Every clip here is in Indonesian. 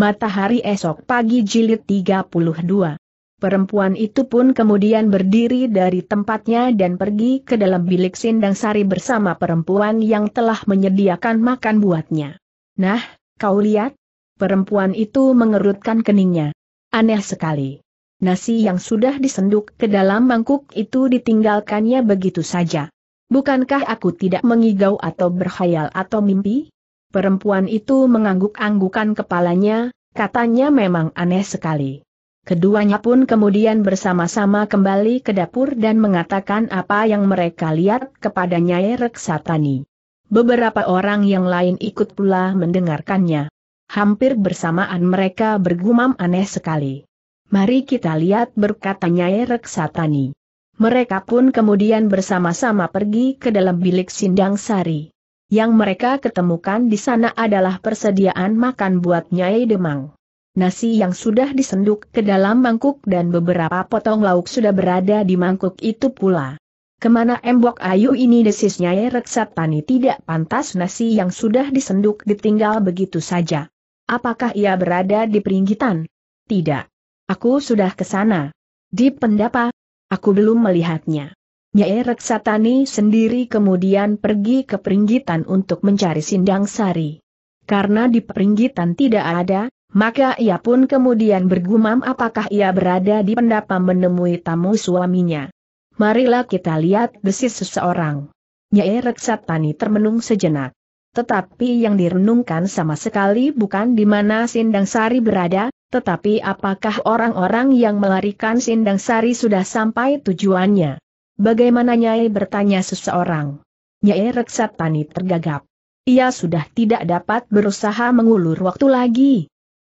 Matahari esok pagi jilid 32. Perempuan itu pun kemudian berdiri dari tempatnya dan pergi ke dalam bilik sindang sari bersama perempuan yang telah menyediakan makan buatnya. Nah, kau lihat? Perempuan itu mengerutkan keningnya. Aneh sekali. Nasi yang sudah disenduk ke dalam mangkuk itu ditinggalkannya begitu saja. Bukankah aku tidak mengigau atau berkhayal atau mimpi? Perempuan itu mengangguk-anggukan kepalanya, katanya memang aneh sekali. Keduanya pun kemudian bersama-sama kembali ke dapur dan mengatakan apa yang mereka lihat kepada Nyai Reksatani. Beberapa orang yang lain ikut pula mendengarkannya. Hampir bersamaan mereka bergumam aneh sekali. Mari kita lihat berkata Nyai Reksatani. Mereka pun kemudian bersama-sama pergi ke dalam bilik Sindang Sari. Yang mereka ketemukan di sana adalah persediaan makan buat Nyai Demang. Nasi yang sudah disenduk ke dalam mangkuk dan beberapa potong lauk sudah berada di mangkuk itu pula. Kemana embok ayu ini desis Nyai Reksatani tidak pantas nasi yang sudah disenduk ditinggal begitu saja. Apakah ia berada di peringgitan? Tidak. Aku sudah ke sana. Di pendapa, aku belum melihatnya. Nyai Reksatani sendiri kemudian pergi ke peringgitan untuk mencari Sindang Sari. Karena di peringgitan tidak ada, maka ia pun kemudian bergumam apakah ia berada di pendapa menemui tamu suaminya. Marilah kita lihat desis seseorang. Nyai Reksatani termenung sejenak. Tetapi yang direnungkan sama sekali bukan di mana Sindang Sari berada, tetapi apakah orang-orang yang melarikan Sindang Sari sudah sampai tujuannya. Bagaimana Nyai bertanya seseorang? Nyai Reksatani tergagap. Ia sudah tidak dapat berusaha mengulur waktu lagi.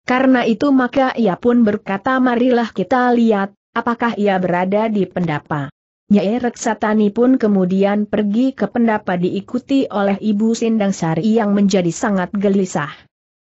Karena itu maka ia pun berkata marilah kita lihat, apakah ia berada di pendapa. Nyai Reksatani pun kemudian pergi ke pendapa diikuti oleh Ibu Sindang Sari yang menjadi sangat gelisah.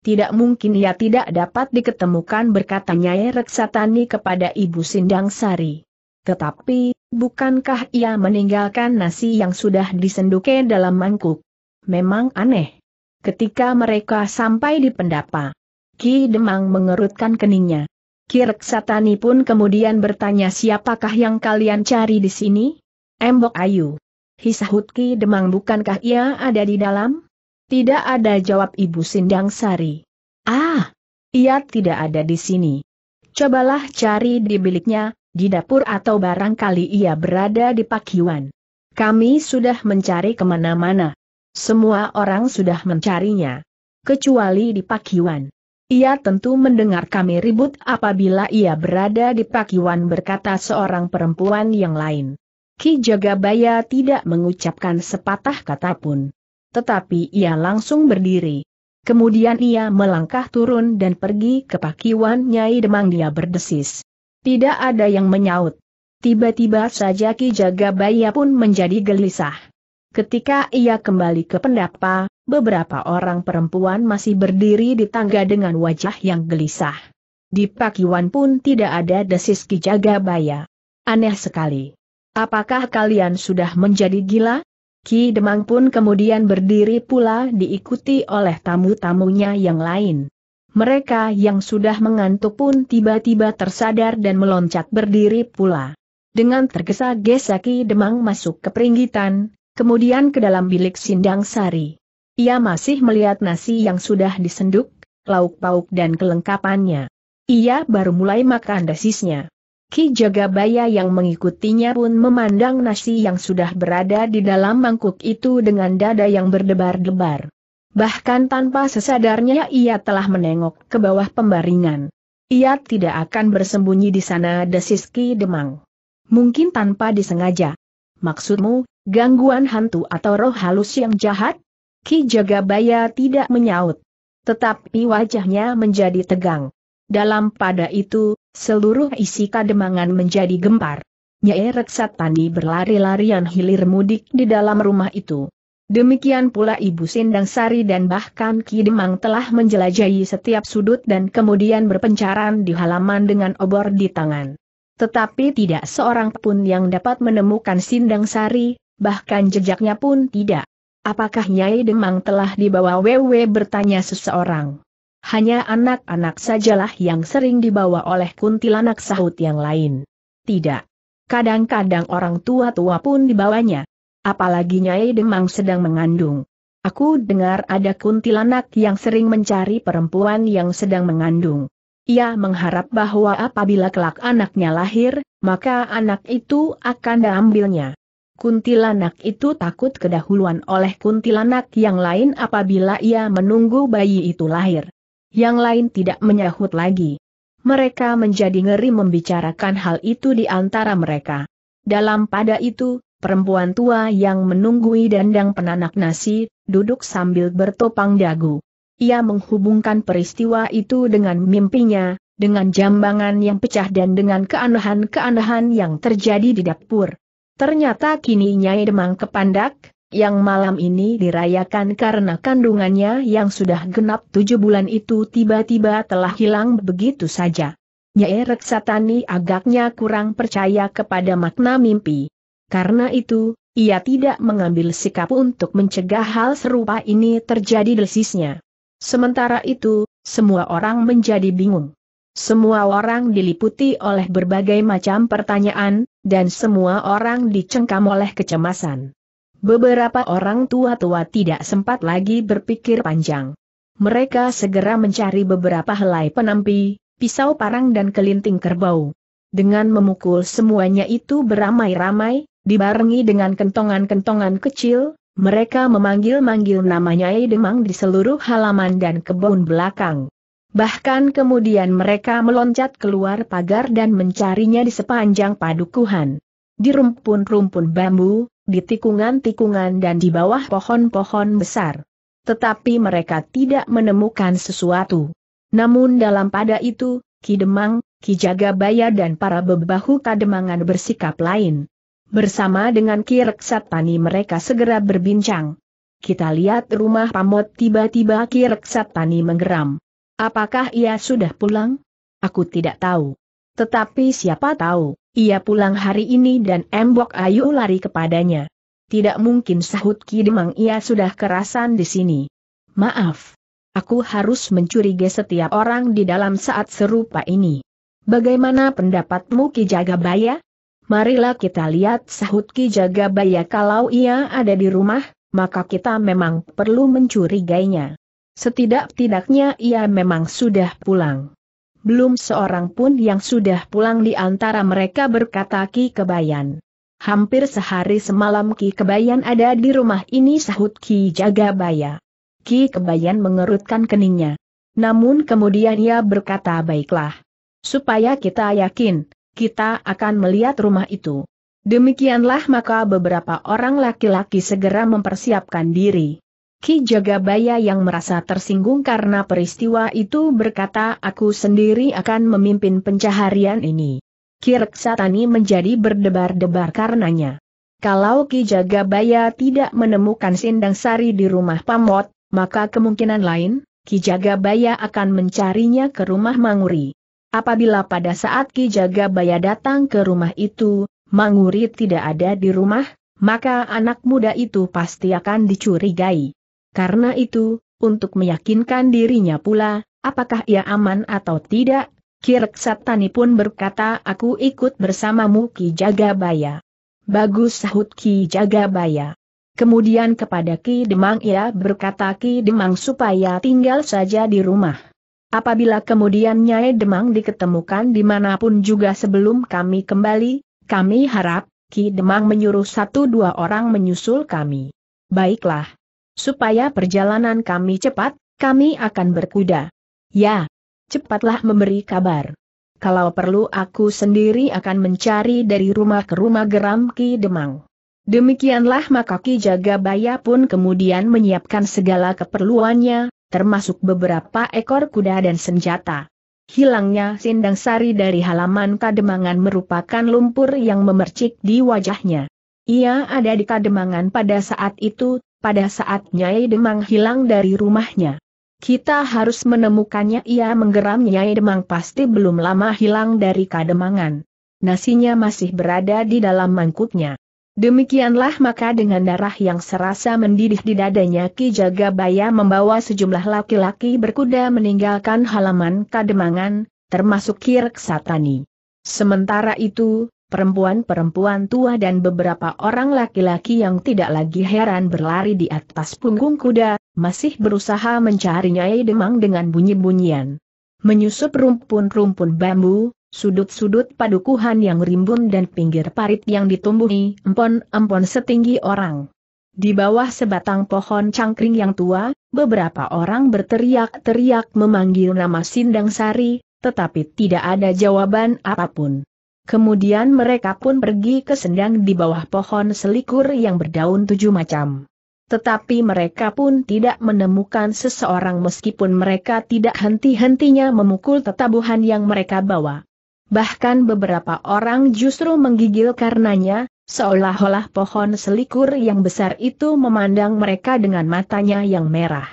Tidak mungkin ia tidak dapat diketemukan berkata Nyai Reksatani kepada Ibu Sindang Sari. Tetapi, Bukankah ia meninggalkan nasi yang sudah disenduke dalam mangkuk? Memang aneh. Ketika mereka sampai di pendapa, Ki Demang mengerutkan keningnya. Ki Reksatani pun kemudian bertanya siapakah yang kalian cari di sini? Embok Ayu. Hisahut Ki Demang bukankah ia ada di dalam? Tidak ada jawab Ibu Sindang Sari. Ah, ia tidak ada di sini. Cobalah cari di biliknya, di dapur atau barangkali ia berada di pakiwan. Kami sudah mencari kemana-mana. Semua orang sudah mencarinya. Kecuali di pakiwan. Ia tentu mendengar kami ribut apabila ia berada di pakiwan berkata seorang perempuan yang lain. Ki Jagabaya tidak mengucapkan sepatah kata pun. Tetapi ia langsung berdiri. Kemudian ia melangkah turun dan pergi ke pakiwan Nyai Demang dia berdesis. Tidak ada yang menyaut. Tiba-tiba saja Ki Jagabaya pun menjadi gelisah. Ketika ia kembali ke pendapa, beberapa orang perempuan masih berdiri di tangga dengan wajah yang gelisah. Di Pakiwan pun tidak ada desis Ki Jagabaya. Aneh sekali. Apakah kalian sudah menjadi gila? Ki Demang pun kemudian berdiri pula diikuti oleh tamu-tamunya yang lain mereka yang sudah mengantuk pun tiba-tiba tersadar dan meloncat berdiri pula. Dengan tergesa-gesa Ki Demang masuk ke peringgitan, kemudian ke dalam bilik Sindang Sari. Ia masih melihat nasi yang sudah disenduk, lauk pauk dan kelengkapannya. Ia baru mulai makan dasisnya. Ki Jagabaya yang mengikutinya pun memandang nasi yang sudah berada di dalam mangkuk itu dengan dada yang berdebar-debar. Bahkan tanpa sesadarnya ia telah menengok ke bawah pembaringan. Ia tidak akan bersembunyi di sana desiski demang. Mungkin tanpa disengaja. Maksudmu, gangguan hantu atau roh halus yang jahat? Ki Jagabaya tidak menyaut. Tetapi wajahnya menjadi tegang. Dalam pada itu, seluruh isi kademangan menjadi gempar. Nyai Tani berlari-larian hilir mudik di dalam rumah itu. Demikian pula Ibu Sindang Sari dan bahkan Ki Demang telah menjelajahi setiap sudut dan kemudian berpencaran di halaman dengan obor di tangan. Tetapi tidak seorang pun yang dapat menemukan Sindang Sari, bahkan jejaknya pun tidak. Apakah Nyai Demang telah dibawa Wewe bertanya seseorang? Hanya anak-anak sajalah yang sering dibawa oleh kuntilanak sahut yang lain. Tidak. Kadang-kadang orang tua-tua pun dibawanya. Apalagi Nyai Demang sedang mengandung. Aku dengar ada kuntilanak yang sering mencari perempuan yang sedang mengandung. Ia mengharap bahwa apabila kelak anaknya lahir, maka anak itu akan diambilnya. Kuntilanak itu takut kedahuluan oleh kuntilanak yang lain apabila ia menunggu bayi itu lahir. Yang lain tidak menyahut lagi. Mereka menjadi ngeri membicarakan hal itu di antara mereka. Dalam pada itu, perempuan tua yang menunggui dandang penanak nasi, duduk sambil bertopang dagu. Ia menghubungkan peristiwa itu dengan mimpinya, dengan jambangan yang pecah dan dengan keanehan-keanehan yang terjadi di dapur. Ternyata kini Nyai Demang Kepandak, yang malam ini dirayakan karena kandungannya yang sudah genap tujuh bulan itu tiba-tiba telah hilang begitu saja. Nyai Reksatani agaknya kurang percaya kepada makna mimpi. Karena itu, ia tidak mengambil sikap untuk mencegah hal serupa ini terjadi desisnya. Sementara itu, semua orang menjadi bingung. Semua orang diliputi oleh berbagai macam pertanyaan, dan semua orang dicengkam oleh kecemasan. Beberapa orang tua-tua tidak sempat lagi berpikir panjang. Mereka segera mencari beberapa helai penampi, pisau parang dan kelinting kerbau. Dengan memukul semuanya itu beramai-ramai, Dibarengi dengan kentongan-kentongan kecil, mereka memanggil-manggil namanya Nyai Demang di seluruh halaman dan kebun belakang. Bahkan kemudian mereka meloncat keluar pagar dan mencarinya di sepanjang padukuhan. Di rumpun-rumpun bambu, di tikungan-tikungan dan di bawah pohon-pohon besar. Tetapi mereka tidak menemukan sesuatu. Namun dalam pada itu, Ki Demang, Ki Jagabaya dan para bebahu kademangan bersikap lain. Bersama dengan Tani mereka segera berbincang. Kita lihat rumah pamot tiba-tiba Tani menggeram. Apakah ia sudah pulang? Aku tidak tahu. Tetapi siapa tahu, ia pulang hari ini dan Embok Ayu lari kepadanya. Tidak mungkin sahut Demang ia sudah kerasan di sini. Maaf. Aku harus mencurigai setiap orang di dalam saat serupa ini. Bagaimana pendapatmu Ki Jagabaya? marilah kita lihat sahut Ki Jagabaya kalau ia ada di rumah, maka kita memang perlu mencurigainya. Setidak-tidaknya ia memang sudah pulang. Belum seorang pun yang sudah pulang di antara mereka berkata Ki Kebayan. Hampir sehari semalam Ki Kebayan ada di rumah ini sahut Ki Jagabaya. Ki Kebayan mengerutkan keningnya. Namun kemudian ia berkata baiklah. Supaya kita yakin, kita akan melihat rumah itu. Demikianlah maka beberapa orang laki-laki segera mempersiapkan diri. Ki Jagabaya yang merasa tersinggung karena peristiwa itu berkata aku sendiri akan memimpin pencaharian ini. Ki Reksatani menjadi berdebar-debar karenanya. Kalau Ki Jagabaya tidak menemukan Sindang Sari di rumah Pamot, maka kemungkinan lain, Ki Jagabaya akan mencarinya ke rumah Manguri. Apabila pada saat Ki Jagabaya datang ke rumah itu, Manguri tidak ada di rumah, maka anak muda itu pasti akan dicurigai. Karena itu, untuk meyakinkan dirinya pula, apakah ia aman atau tidak, Kirk Satani pun berkata aku ikut bersamamu Ki Jagabaya. Bagus sahut Ki Jagabaya. Kemudian kepada Ki Demang ia berkata Ki Demang supaya tinggal saja di rumah. Apabila kemudian Nyai Demang diketemukan dimanapun juga sebelum kami kembali, kami harap, Ki Demang menyuruh satu dua orang menyusul kami. Baiklah. Supaya perjalanan kami cepat, kami akan berkuda. Ya, cepatlah memberi kabar. Kalau perlu aku sendiri akan mencari dari rumah ke rumah geram Ki Demang. Demikianlah maka Ki Jagabaya pun kemudian menyiapkan segala keperluannya, termasuk beberapa ekor kuda dan senjata. Hilangnya Sindang Sari dari halaman Kademangan merupakan lumpur yang memercik di wajahnya. Ia ada di Kademangan pada saat itu, pada saat Nyai Demang hilang dari rumahnya. Kita harus menemukannya ia menggeram Nyai Demang pasti belum lama hilang dari Kademangan. Nasinya masih berada di dalam mangkuknya. Demikianlah maka dengan darah yang serasa mendidih di dadanya Ki Jagabaya membawa sejumlah laki-laki berkuda meninggalkan halaman Kademangan, termasuk Kirk Satani. Sementara itu, perempuan-perempuan tua dan beberapa orang laki-laki yang tidak lagi heran berlari di atas punggung kuda, masih berusaha mencari Nyai Demang dengan bunyi-bunyian. Menyusup rumpun-rumpun bambu, Sudut-sudut padukuhan yang rimbun dan pinggir parit yang ditumbuhi empon-empon setinggi orang. Di bawah sebatang pohon cangkring yang tua, beberapa orang berteriak-teriak memanggil nama Sindang Sari, tetapi tidak ada jawaban apapun. Kemudian mereka pun pergi ke sendang di bawah pohon selikur yang berdaun tujuh macam. Tetapi mereka pun tidak menemukan seseorang meskipun mereka tidak henti-hentinya memukul tetabuhan yang mereka bawa bahkan beberapa orang justru menggigil karenanya, seolah-olah pohon selikur yang besar itu memandang mereka dengan matanya yang merah.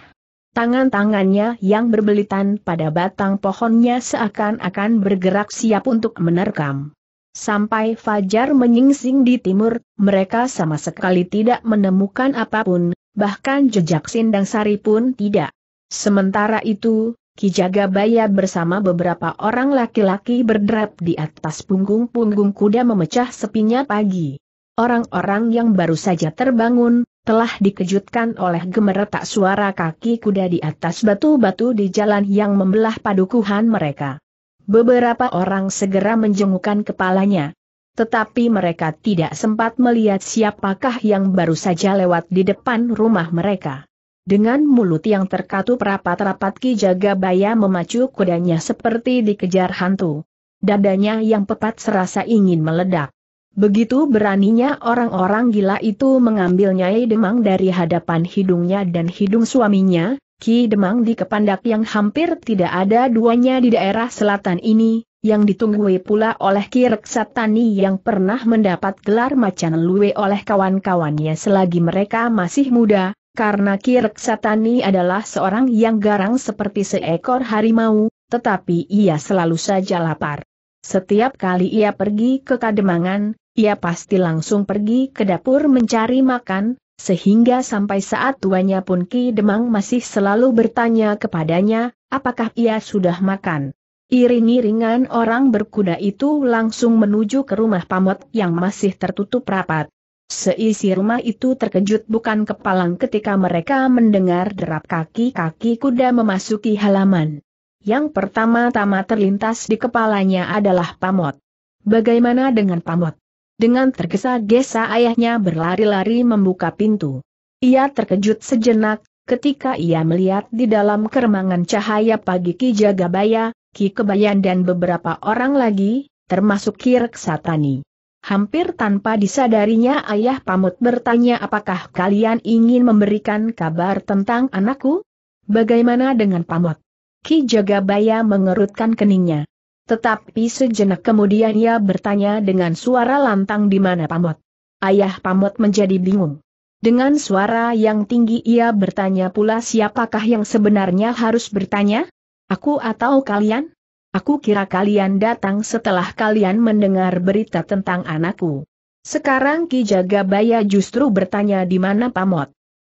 Tangan-tangannya yang berbelitan pada batang pohonnya seakan-akan bergerak siap untuk menerkam. Sampai fajar menyingsing di timur, mereka sama sekali tidak menemukan apapun, bahkan jejak sindang sari pun tidak. Sementara itu, Ki Jagabaya bersama beberapa orang laki-laki berderap di atas punggung-punggung kuda memecah sepinya pagi. Orang-orang yang baru saja terbangun, telah dikejutkan oleh gemeretak suara kaki kuda di atas batu-batu di jalan yang membelah padukuhan mereka. Beberapa orang segera menjengukkan kepalanya. Tetapi mereka tidak sempat melihat siapakah yang baru saja lewat di depan rumah mereka. Dengan mulut yang terkatup rapat-rapat Ki Jagabaya memacu kudanya seperti dikejar hantu. Dadanya yang pepat serasa ingin meledak. Begitu beraninya orang-orang gila itu mengambil Nyai Demang dari hadapan hidungnya dan hidung suaminya, Ki Demang di kepandak yang hampir tidak ada duanya di daerah selatan ini, yang ditunggui pula oleh Ki Reksatani yang pernah mendapat gelar macan luwe oleh kawan-kawannya selagi mereka masih muda, karena Kirek Satani adalah seorang yang garang seperti seekor harimau, tetapi ia selalu saja lapar. Setiap kali ia pergi ke kademangan, ia pasti langsung pergi ke dapur mencari makan, sehingga sampai saat tuanya pun Ki Demang masih selalu bertanya kepadanya, apakah ia sudah makan. Iring-iringan orang berkuda itu langsung menuju ke rumah pamot yang masih tertutup rapat. Seisi rumah itu terkejut bukan kepalang ketika mereka mendengar derap kaki-kaki kuda memasuki halaman. Yang pertama-tama terlintas di kepalanya adalah Pamot. Bagaimana dengan Pamot? Dengan tergesa-gesa ayahnya berlari-lari membuka pintu. Ia terkejut sejenak, ketika ia melihat di dalam keremangan cahaya pagi Ki Jagabaya, Ki Kebayan dan beberapa orang lagi, termasuk Ki Reksatani. Hampir tanpa disadarinya ayah pamut bertanya apakah kalian ingin memberikan kabar tentang anakku? Bagaimana dengan pamut? Ki Jagabaya mengerutkan keningnya. Tetapi sejenak kemudian ia bertanya dengan suara lantang di mana pamut. Ayah pamut menjadi bingung. Dengan suara yang tinggi ia bertanya pula siapakah yang sebenarnya harus bertanya? Aku atau kalian? Aku kira kalian datang setelah kalian mendengar berita tentang anakku. Sekarang Ki Jagabaya justru bertanya di mana Pamot.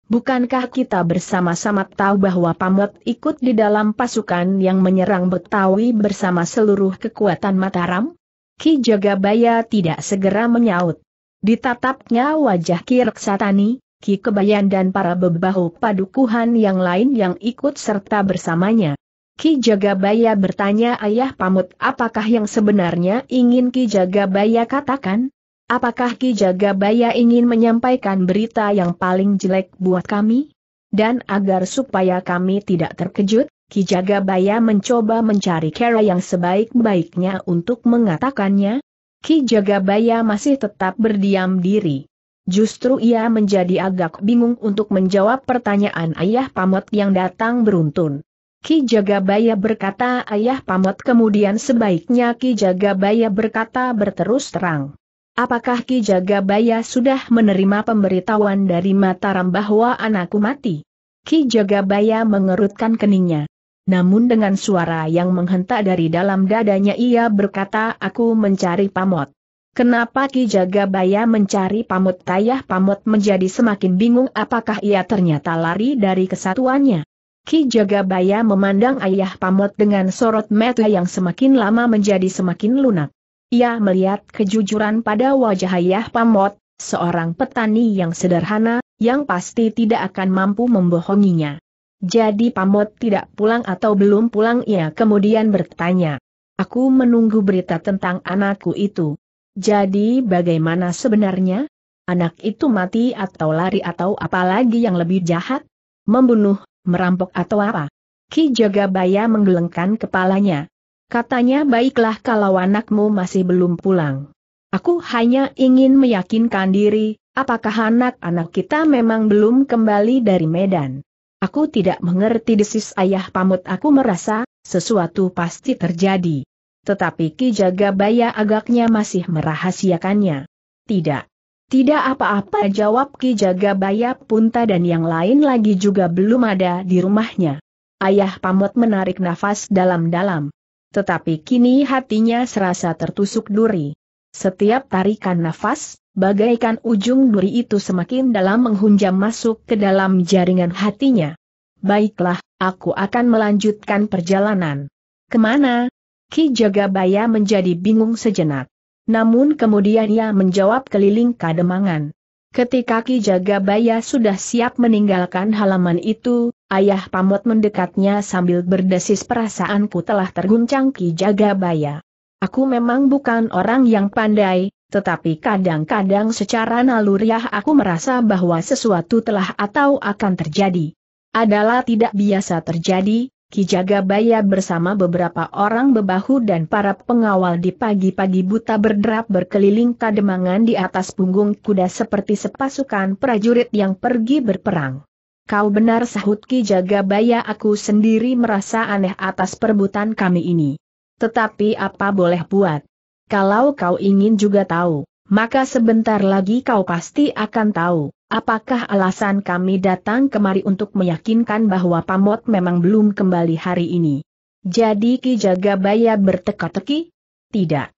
Bukankah kita bersama-sama tahu bahwa Pamot ikut di dalam pasukan yang menyerang Betawi bersama seluruh kekuatan Mataram? Ki Jagabaya tidak segera menyaut. Ditatapnya wajah Ki Reksatani, Ki Kebayan dan para bebahu padukuhan yang lain yang ikut serta bersamanya. Ki Jagabaya bertanya ayah pamut apakah yang sebenarnya ingin Ki Jagabaya katakan? Apakah Ki Jagabaya ingin menyampaikan berita yang paling jelek buat kami? Dan agar supaya kami tidak terkejut, Ki Jagabaya mencoba mencari cara yang sebaik-baiknya untuk mengatakannya. Ki Jagabaya masih tetap berdiam diri. Justru ia menjadi agak bingung untuk menjawab pertanyaan ayah Pamut yang datang beruntun. Ki Jagabaya berkata ayah pamot kemudian sebaiknya Ki Jagabaya berkata berterus terang. Apakah Ki Jagabaya sudah menerima pemberitahuan dari Mataram bahwa anakku mati? Ki Jagabaya mengerutkan keningnya. Namun dengan suara yang menghentak dari dalam dadanya ia berkata aku mencari pamot. Kenapa Ki Jagabaya mencari Pamot? tayah Pamot menjadi semakin bingung apakah ia ternyata lari dari kesatuannya? Ki Jagabaya memandang ayah pamot dengan sorot mata yang semakin lama menjadi semakin lunak. Ia melihat kejujuran pada wajah ayah pamot, seorang petani yang sederhana, yang pasti tidak akan mampu membohonginya. Jadi pamot tidak pulang atau belum pulang ia kemudian bertanya. Aku menunggu berita tentang anakku itu. Jadi bagaimana sebenarnya? Anak itu mati atau lari atau apalagi yang lebih jahat? Membunuh merampok atau apa? Ki Jagabaya menggelengkan kepalanya. Katanya baiklah kalau anakmu masih belum pulang. Aku hanya ingin meyakinkan diri, apakah anak-anak kita memang belum kembali dari Medan. Aku tidak mengerti desis ayah pamut aku merasa, sesuatu pasti terjadi. Tetapi Ki Jagabaya agaknya masih merahasiakannya. Tidak. Tidak apa-apa jawab Ki Jagabaya. Punta dan yang lain lagi juga belum ada di rumahnya. Ayah Pamot menarik nafas dalam-dalam. Tetapi kini hatinya serasa tertusuk duri. Setiap tarikan nafas, bagaikan ujung duri itu semakin dalam menghunjam masuk ke dalam jaringan hatinya. Baiklah, aku akan melanjutkan perjalanan. Kemana? Ki Jagabaya menjadi bingung sejenak. Namun kemudian ia menjawab keliling kademangan. Ketika Ki Jagabaya sudah siap meninggalkan halaman itu, ayah pamot mendekatnya sambil berdesis perasaanku telah terguncang Ki Jagabaya. Aku memang bukan orang yang pandai, tetapi kadang-kadang secara naluriah aku merasa bahwa sesuatu telah atau akan terjadi. Adalah tidak biasa terjadi, Ki Jagabaya bersama beberapa orang bebahu dan para pengawal di pagi-pagi buta berderap berkeliling kademangan di atas punggung kuda seperti sepasukan prajurit yang pergi berperang. Kau benar sahut Ki Jagabaya. aku sendiri merasa aneh atas perbutan kami ini. Tetapi apa boleh buat? Kalau kau ingin juga tahu, maka sebentar lagi kau pasti akan tahu, apakah alasan kami datang kemari untuk meyakinkan bahwa Pamot memang belum kembali hari ini. Jadi Ki Jagabaya berteka-teki? Tidak.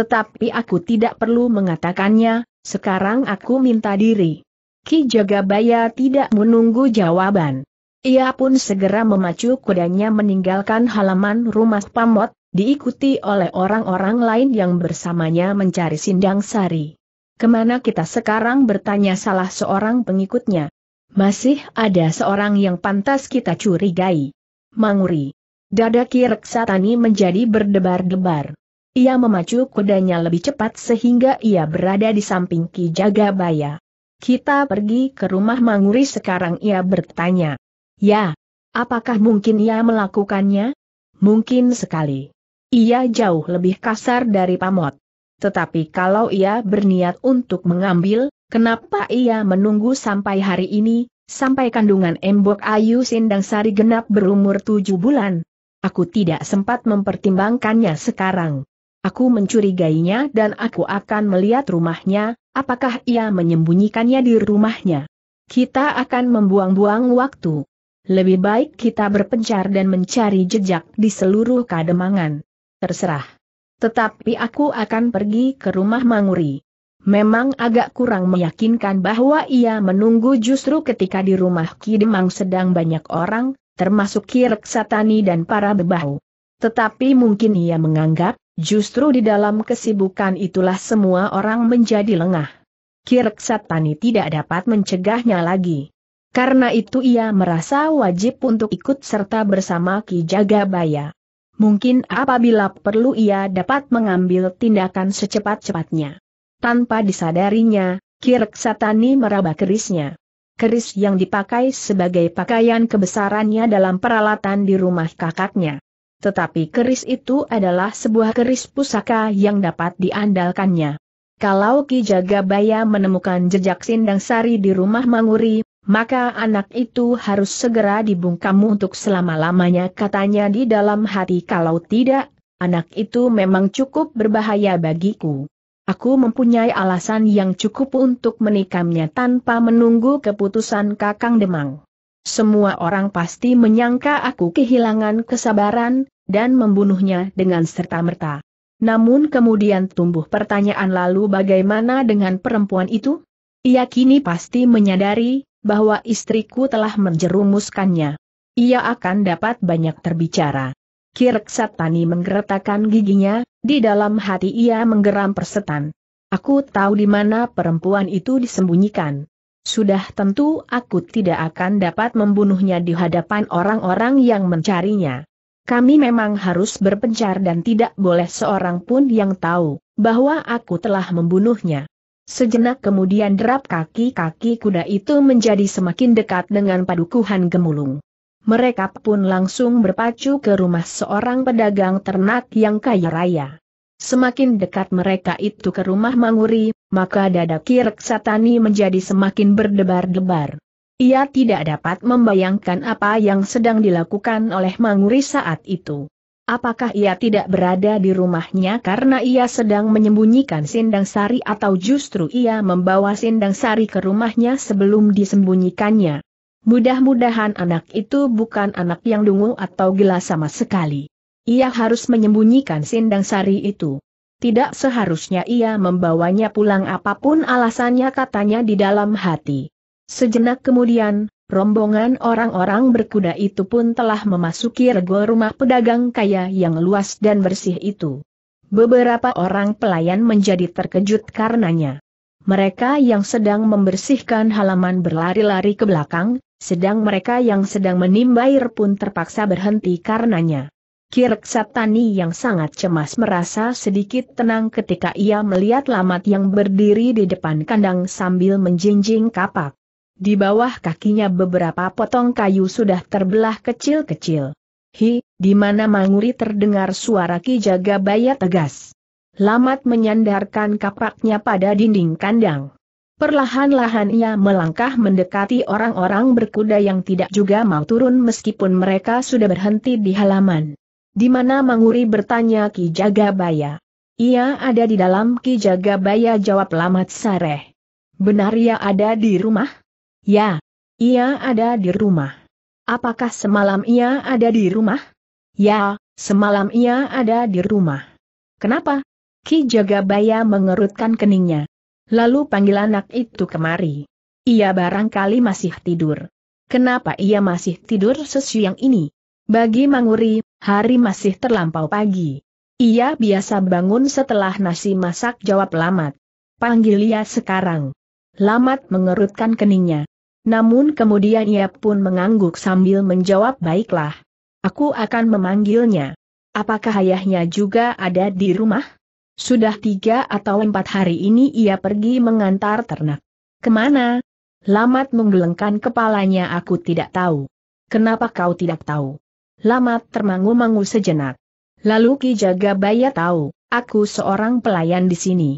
Tetapi aku tidak perlu mengatakannya, sekarang aku minta diri. Ki Jagabaya tidak menunggu jawaban. Ia pun segera memacu kudanya meninggalkan halaman rumah Pamot, diikuti oleh orang-orang lain yang bersamanya mencari Sindang Sari. Kemana kita sekarang bertanya salah seorang pengikutnya. Masih ada seorang yang pantas kita curigai. Manguri. Dada Kireksatani menjadi berdebar-debar. Ia memacu kudanya lebih cepat sehingga ia berada di samping Ki Jagabaya. Kita pergi ke rumah Manguri sekarang ia bertanya. Ya, apakah mungkin ia melakukannya? Mungkin sekali. Ia jauh lebih kasar dari pamot. Tetapi kalau ia berniat untuk mengambil, kenapa ia menunggu sampai hari ini, sampai kandungan embok Ayu Sindang Sari genap berumur tujuh bulan? Aku tidak sempat mempertimbangkannya sekarang. Aku mencurigainya dan aku akan melihat rumahnya, apakah ia menyembunyikannya di rumahnya. Kita akan membuang-buang waktu. Lebih baik kita berpencar dan mencari jejak di seluruh kademangan terserah. Tetapi aku akan pergi ke rumah Manguri. Memang agak kurang meyakinkan bahwa ia menunggu justru ketika di rumah Kidemang sedang banyak orang, termasuk Kireksatani dan para bebahu. Tetapi mungkin ia menganggap, justru di dalam kesibukan itulah semua orang menjadi lengah. Kireksatani tidak dapat mencegahnya lagi. Karena itu ia merasa wajib untuk ikut serta bersama Ki Jagabaya. Mungkin apabila perlu ia dapat mengambil tindakan secepat-cepatnya. Tanpa disadarinya, Kirk Satani meraba kerisnya. Keris yang dipakai sebagai pakaian kebesarannya dalam peralatan di rumah kakaknya. Tetapi keris itu adalah sebuah keris pusaka yang dapat diandalkannya. Kalau Ki Jagabaya menemukan jejak Sindang Sari di rumah Manguri, maka anak itu harus segera dibungkam untuk selama-lamanya katanya di dalam hati kalau tidak, anak itu memang cukup berbahaya bagiku. Aku mempunyai alasan yang cukup untuk menikamnya tanpa menunggu keputusan Kakang Demang. Semua orang pasti menyangka aku kehilangan kesabaran, dan membunuhnya dengan serta-merta. Namun kemudian tumbuh pertanyaan lalu bagaimana dengan perempuan itu? Ia kini pasti menyadari, bahwa istriku telah menjerumuskannya. Ia akan dapat banyak terbicara. Kirk Satani menggeretakkan giginya, di dalam hati ia menggeram persetan. Aku tahu di mana perempuan itu disembunyikan. Sudah tentu aku tidak akan dapat membunuhnya di hadapan orang-orang yang mencarinya. Kami memang harus berpencar dan tidak boleh seorang pun yang tahu bahwa aku telah membunuhnya. Sejenak kemudian derap kaki-kaki kuda itu menjadi semakin dekat dengan padukuhan gemulung. Mereka pun langsung berpacu ke rumah seorang pedagang ternak yang kaya raya. Semakin dekat mereka itu ke rumah Manguri, maka dada Kirksatani menjadi semakin berdebar-debar. Ia tidak dapat membayangkan apa yang sedang dilakukan oleh Manguri saat itu. Apakah ia tidak berada di rumahnya karena ia sedang menyembunyikan Sindang Sari atau justru ia membawa Sindang Sari ke rumahnya sebelum disembunyikannya? Mudah-mudahan anak itu bukan anak yang dungu atau gila sama sekali. Ia harus menyembunyikan Sindang Sari itu. Tidak seharusnya ia membawanya pulang apapun alasannya katanya di dalam hati. Sejenak kemudian, Rombongan orang-orang berkuda itu pun telah memasuki rego rumah pedagang kaya yang luas dan bersih itu. Beberapa orang pelayan menjadi terkejut karenanya. Mereka yang sedang membersihkan halaman berlari-lari ke belakang, sedang mereka yang sedang menimba air pun terpaksa berhenti karenanya. Kirk Satani yang sangat cemas merasa sedikit tenang ketika ia melihat Lamat yang berdiri di depan kandang sambil menjinjing kapak. Di bawah kakinya beberapa potong kayu sudah terbelah kecil-kecil. Hi, di mana Manguri terdengar suara Ki Jaga Baya tegas. Lamat menyandarkan kapaknya pada dinding kandang. Perlahan-lahan ia melangkah mendekati orang-orang berkuda yang tidak juga mau turun meskipun mereka sudah berhenti di halaman. Di mana Manguri bertanya Ki Jagabaya. Ia ada di dalam Ki Jagabaya jawab Lamat Sareh. Benar ia ada di rumah? Ya, ia ada di rumah. Apakah semalam ia ada di rumah? Ya, semalam ia ada di rumah. Kenapa? Ki Jagabaya mengerutkan keningnya. Lalu panggil anak itu kemari. Ia barangkali masih tidur. Kenapa ia masih tidur sesiang ini? Bagi Manguri, hari masih terlampau pagi. Ia biasa bangun setelah nasi masak jawab Lamat. Panggil ia sekarang. Lamat mengerutkan keningnya. Namun kemudian ia pun mengangguk sambil menjawab baiklah. Aku akan memanggilnya. Apakah ayahnya juga ada di rumah? Sudah tiga atau empat hari ini ia pergi mengantar ternak. Kemana? Lamat menggelengkan kepalanya aku tidak tahu. Kenapa kau tidak tahu? Lamat termangu-mangu sejenak. Lalu Ki Jaga Jagabaya tahu, aku seorang pelayan di sini.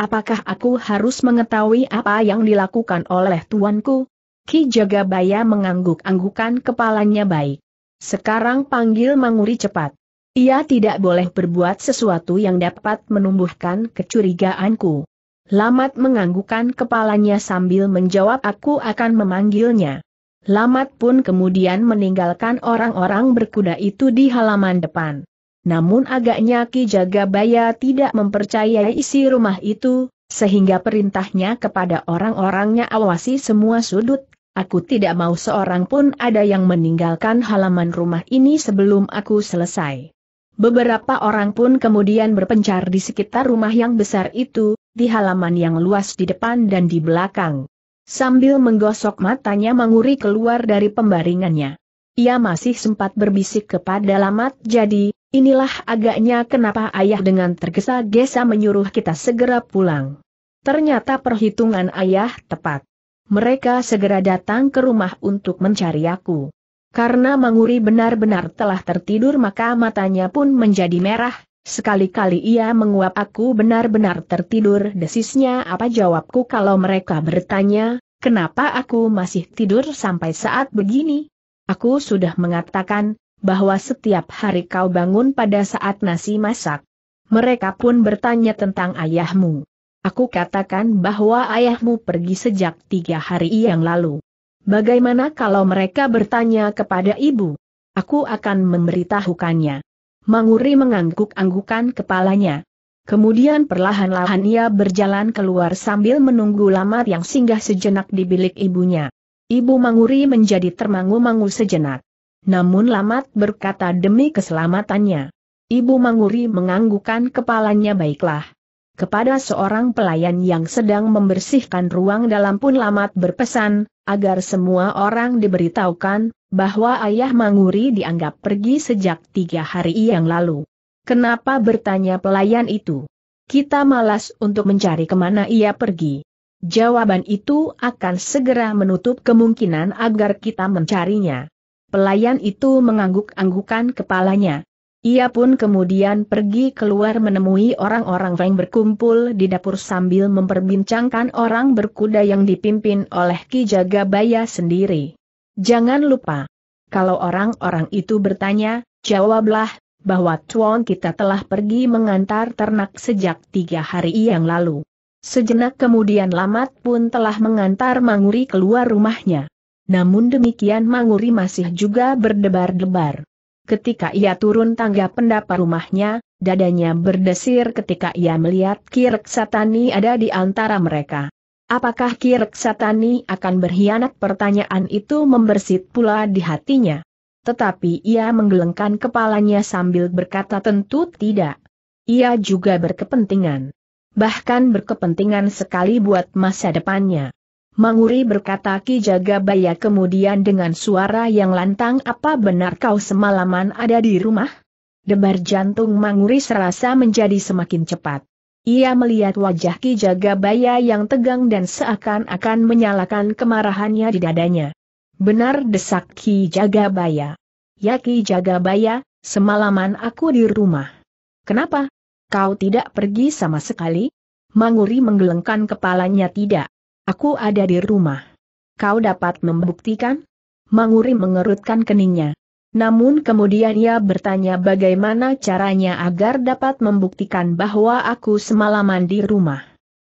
Apakah aku harus mengetahui apa yang dilakukan oleh tuanku? Ki Jagabaya mengangguk-anggukan kepalanya baik. Sekarang panggil Manguri cepat. Ia tidak boleh berbuat sesuatu yang dapat menumbuhkan kecurigaanku. Lamat menganggukkan kepalanya sambil menjawab aku akan memanggilnya. Lamat pun kemudian meninggalkan orang-orang berkuda itu di halaman depan. Namun agaknya Ki Jagabaya tidak mempercayai isi rumah itu, sehingga perintahnya kepada orang-orangnya awasi semua sudut Aku tidak mau seorang pun ada yang meninggalkan halaman rumah ini sebelum aku selesai. Beberapa orang pun kemudian berpencar di sekitar rumah yang besar itu, di halaman yang luas di depan dan di belakang. Sambil menggosok matanya menguri keluar dari pembaringannya. Ia masih sempat berbisik kepada Lamat jadi, Inilah agaknya kenapa ayah dengan tergesa-gesa menyuruh kita segera pulang. Ternyata perhitungan ayah tepat mereka segera datang ke rumah untuk mencari aku. Karena Manguri benar-benar telah tertidur maka matanya pun menjadi merah, sekali-kali ia menguap aku benar-benar tertidur desisnya apa jawabku kalau mereka bertanya, kenapa aku masih tidur sampai saat begini? Aku sudah mengatakan, bahwa setiap hari kau bangun pada saat nasi masak. Mereka pun bertanya tentang ayahmu. Aku katakan bahwa ayahmu pergi sejak tiga hari yang lalu. Bagaimana kalau mereka bertanya kepada ibu? Aku akan memberitahukannya. Manguri mengangguk-anggukan kepalanya. Kemudian perlahan-lahan ia berjalan keluar sambil menunggu Lamat yang singgah sejenak di bilik ibunya. Ibu Manguri menjadi termangu-mangu sejenak. Namun Lamat berkata demi keselamatannya. Ibu Manguri menganggukkan kepalanya baiklah kepada seorang pelayan yang sedang membersihkan ruang dalam pun lamat berpesan, agar semua orang diberitahukan, bahwa ayah Manguri dianggap pergi sejak tiga hari yang lalu. Kenapa bertanya pelayan itu? Kita malas untuk mencari kemana ia pergi. Jawaban itu akan segera menutup kemungkinan agar kita mencarinya. Pelayan itu mengangguk-anggukan kepalanya. Ia pun kemudian pergi keluar menemui orang-orang Feng berkumpul di dapur sambil memperbincangkan orang berkuda yang dipimpin oleh Ki Jagabaya sendiri. Jangan lupa, kalau orang-orang itu bertanya, jawablah, bahwa Tuan kita telah pergi mengantar ternak sejak tiga hari yang lalu. Sejenak kemudian Lamat pun telah mengantar Manguri keluar rumahnya. Namun demikian Manguri masih juga berdebar-debar. Ketika ia turun tangga pendapa rumahnya, dadanya berdesir ketika ia melihat Kirk Satani ada di antara mereka. Apakah Kirk Satani akan berkhianat? Pertanyaan itu membersit pula di hatinya. Tetapi ia menggelengkan kepalanya sambil berkata tentu tidak. Ia juga berkepentingan. Bahkan berkepentingan sekali buat masa depannya. Manguri berkata Ki Jagabaya kemudian dengan suara yang lantang apa benar kau semalaman ada di rumah? Debar jantung Manguri serasa menjadi semakin cepat. Ia melihat wajah Ki Jagabaya yang tegang dan seakan-akan menyalakan kemarahannya di dadanya. Benar desak Ki Jagabaya. Ya Ki Jagabaya, semalaman aku di rumah. Kenapa? Kau tidak pergi sama sekali? Manguri menggelengkan kepalanya tidak. Aku ada di rumah. Kau dapat membuktikan? Manguri mengerutkan keningnya. Namun kemudian ia bertanya bagaimana caranya agar dapat membuktikan bahwa aku semalaman di rumah.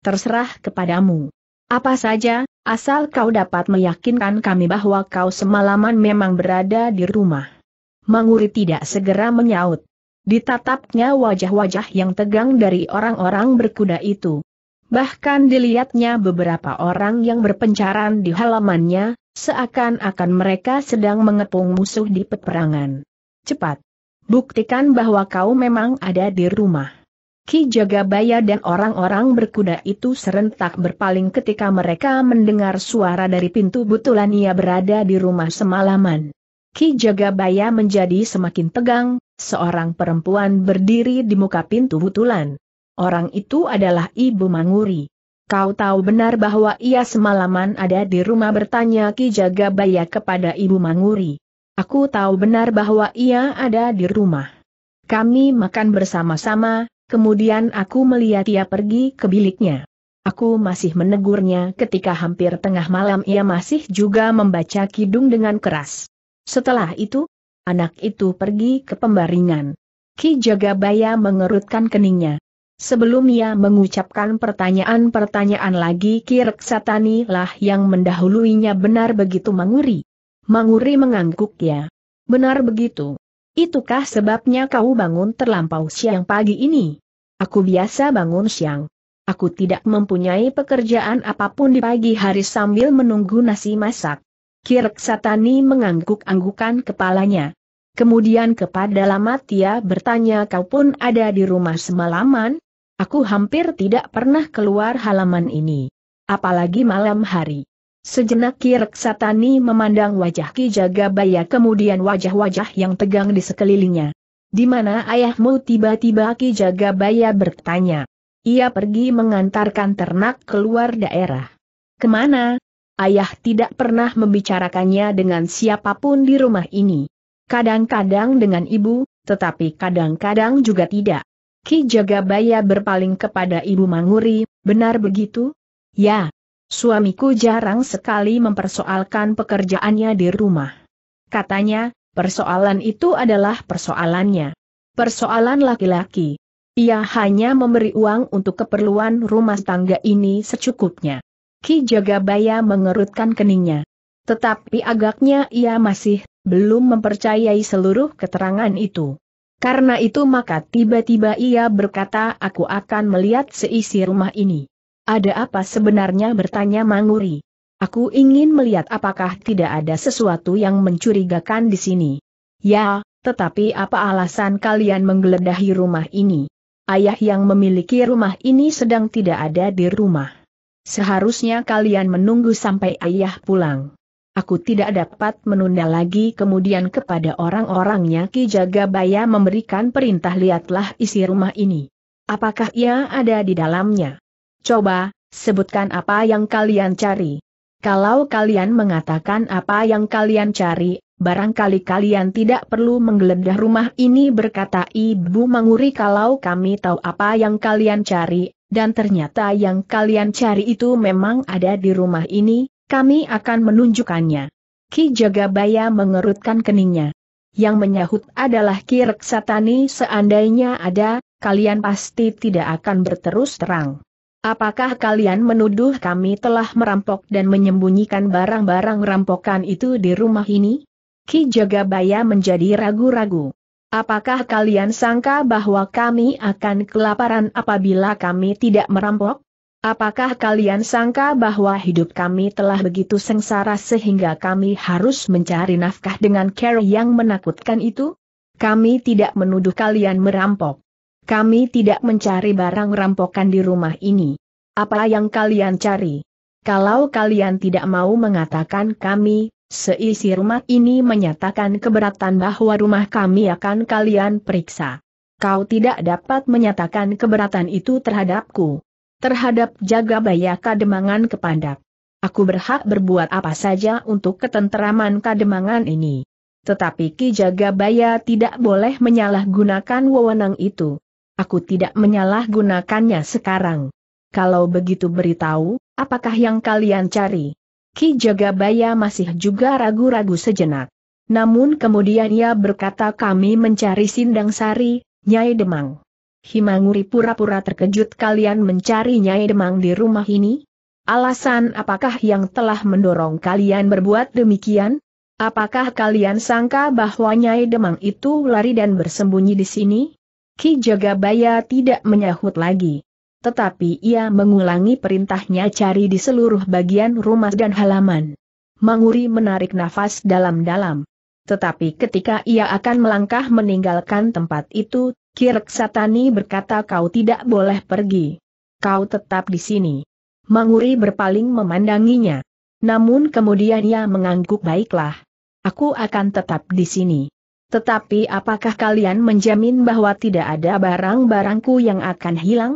Terserah kepadamu. Apa saja, asal kau dapat meyakinkan kami bahwa kau semalaman memang berada di rumah. Manguri tidak segera menyaut. Ditatapnya wajah-wajah yang tegang dari orang-orang berkuda itu. Bahkan dilihatnya beberapa orang yang berpencaran di halamannya, seakan-akan mereka sedang mengepung musuh di peperangan. Cepat! Buktikan bahwa kau memang ada di rumah. Ki Jagabaya dan orang-orang berkuda itu serentak berpaling ketika mereka mendengar suara dari pintu butulan ia berada di rumah semalaman. Ki Jagabaya menjadi semakin tegang, seorang perempuan berdiri di muka pintu butulan. Orang itu adalah Ibu Manguri. Kau tahu benar bahwa ia semalaman ada di rumah bertanya Ki Jagabaya kepada Ibu Manguri. Aku tahu benar bahwa ia ada di rumah. Kami makan bersama-sama, kemudian aku melihat ia pergi ke biliknya. Aku masih menegurnya ketika hampir tengah malam ia masih juga membaca kidung dengan keras. Setelah itu, anak itu pergi ke pembaringan. Ki Jagabaya mengerutkan keningnya. Sebelum ia mengucapkan pertanyaan-pertanyaan lagi Kirk lah yang mendahuluinya benar begitu Manguri. Manguri mengangguk ya. Benar begitu. Itukah sebabnya kau bangun terlampau siang pagi ini? Aku biasa bangun siang. Aku tidak mempunyai pekerjaan apapun di pagi hari sambil menunggu nasi masak. Kirk mengangguk-anggukan kepalanya. Kemudian kepada Lamatia bertanya kau pun ada di rumah semalaman? Aku hampir tidak pernah keluar halaman ini. Apalagi malam hari. Sejenak Ki Reksatani memandang wajah Ki Jagabaya kemudian wajah-wajah yang tegang di sekelilingnya. Di mana ayahmu tiba-tiba Ki Jagabaya bertanya. Ia pergi mengantarkan ternak keluar daerah. Kemana? Ayah tidak pernah membicarakannya dengan siapapun di rumah ini. Kadang-kadang dengan ibu, tetapi kadang-kadang juga tidak. Ki Jagabaya berpaling kepada Ibu Manguri, benar begitu? Ya. Suamiku jarang sekali mempersoalkan pekerjaannya di rumah. Katanya, persoalan itu adalah persoalannya. Persoalan laki-laki. Ia hanya memberi uang untuk keperluan rumah tangga ini secukupnya. Ki Jagabaya mengerutkan keningnya. Tetapi agaknya ia masih belum mempercayai seluruh keterangan itu. Karena itu maka tiba-tiba ia berkata aku akan melihat seisi rumah ini. Ada apa sebenarnya bertanya Manguri. Aku ingin melihat apakah tidak ada sesuatu yang mencurigakan di sini. Ya, tetapi apa alasan kalian menggeledahi rumah ini? Ayah yang memiliki rumah ini sedang tidak ada di rumah. Seharusnya kalian menunggu sampai ayah pulang. Aku tidak dapat menunda lagi kemudian kepada orang-orangnya Ki Jagabaya memberikan perintah lihatlah isi rumah ini. Apakah ia ada di dalamnya? Coba, sebutkan apa yang kalian cari. Kalau kalian mengatakan apa yang kalian cari, barangkali kalian tidak perlu menggeledah rumah ini berkata Ibu Manguri kalau kami tahu apa yang kalian cari, dan ternyata yang kalian cari itu memang ada di rumah ini, kami akan menunjukkannya. Ki Jagabaya mengerutkan keningnya. Yang menyahut adalah Ki Reksatani seandainya ada, kalian pasti tidak akan berterus terang. Apakah kalian menuduh kami telah merampok dan menyembunyikan barang-barang rampokan itu di rumah ini? Ki Jagabaya menjadi ragu-ragu. Apakah kalian sangka bahwa kami akan kelaparan apabila kami tidak merampok? Apakah kalian sangka bahwa hidup kami telah begitu sengsara sehingga kami harus mencari nafkah dengan cara yang menakutkan itu? Kami tidak menuduh kalian merampok. Kami tidak mencari barang rampokan di rumah ini. Apa yang kalian cari? Kalau kalian tidak mau mengatakan kami, seisi rumah ini menyatakan keberatan bahwa rumah kami akan kalian periksa. Kau tidak dapat menyatakan keberatan itu terhadapku terhadap jaga Jagabaya Kademangan Kepandak. Aku berhak berbuat apa saja untuk ketenteraman Kademangan ini. Tetapi Ki Jagabaya tidak boleh menyalahgunakan wewenang itu. Aku tidak menyalahgunakannya sekarang. Kalau begitu beritahu, apakah yang kalian cari? Ki Jagabaya masih juga ragu-ragu sejenak. Namun kemudian ia berkata kami mencari Sindang Sari, Nyai Demang. Himanguri pura-pura terkejut kalian mencari Nyai Demang di rumah ini? Alasan apakah yang telah mendorong kalian berbuat demikian? Apakah kalian sangka bahwa Nyai Demang itu lari dan bersembunyi di sini? Ki Jagabaya tidak menyahut lagi. Tetapi ia mengulangi perintahnya cari di seluruh bagian rumah dan halaman. Manguri menarik nafas dalam-dalam. Tetapi ketika ia akan melangkah meninggalkan tempat itu, Kirk Satani berkata kau tidak boleh pergi. Kau tetap di sini. Manguri berpaling memandanginya. Namun kemudian ia mengangguk baiklah. Aku akan tetap di sini. Tetapi apakah kalian menjamin bahwa tidak ada barang-barangku yang akan hilang?